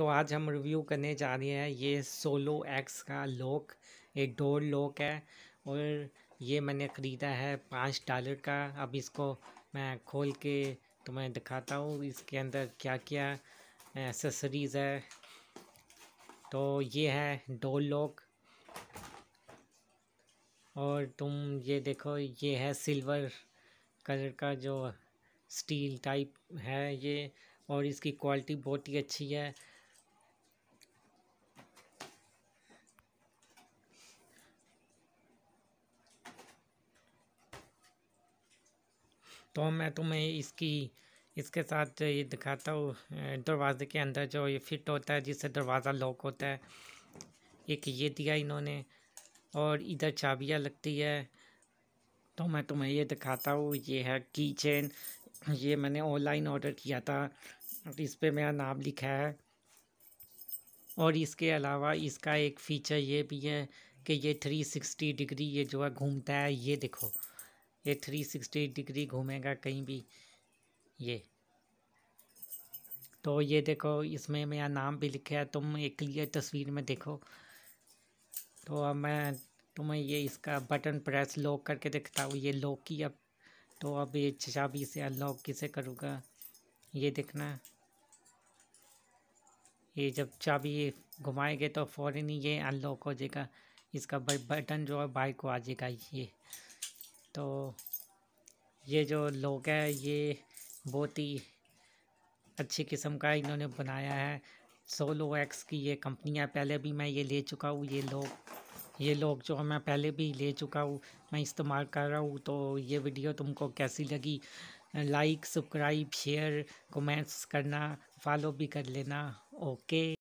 तो आज हम रिव्यू करने जा रहे हैं ये सोलो एक्स का लॉक एक डोर लॉक है और ये मैंने ख़रीदा है पाँच डॉलर का अब इसको मैं खोल के तुम्हें दिखाता हूँ इसके अंदर क्या क्या एसेसरीज़ है तो ये है डोर लॉक और तुम ये देखो ये है सिल्वर कलर का जो स्टील टाइप है ये और इसकी क्वालिटी बहुत ही अच्छी है तो मैं तुम्हें इसकी इसके साथ ये दिखाता हूँ दरवाज़े के अंदर जो ये फिट होता है जिससे दरवाज़ा लॉक होता है एक ये दिया इन्होंने और इधर चाबियाँ लगती है तो मैं तुम्हें ये दिखाता हूँ ये है की चेन ये मैंने ऑनलाइन ऑर्डर किया था इस पर मेरा नाम लिखा है और इसके अलावा इसका एक फ़ीचर ये भी है कि ये थ्री सिक्सटी डिग्री ये जो है घूमता है ये देखो ये थ्री सिक्सटी डिग्री घूमेगा कहीं भी ये तो ये देखो इसमें मेरा नाम भी लिखा है तुम एक क्लियर तस्वीर में देखो तो अब मैं तुम्हें ये इसका बटन प्रेस लॉक करके दिखता हूँ ये लॉक की अब तो अब ये चाबी से अनलॉक किसे करूँगा ये देखना ये जब चाबी घुमाएंगे तो फ़ौरन ही ये अनलॉक हो जाएगा इसका बटन जो है बाइक को आ जाएगा ये तो ये जो लोग है ये बहुत ही अच्छी किस्म का इन्होंने बनाया है सोलो एक्स की ये कंपनी है पहले भी मैं ये ले चुका हूँ ये लोग ये लोग जो मैं पहले भी ले चुका हूँ मैं इस्तेमाल कर रहा हूँ तो ये वीडियो तुमको कैसी लगी लाइक सब्सक्राइब शेयर कमेंट्स करना फॉलो भी कर लेना ओके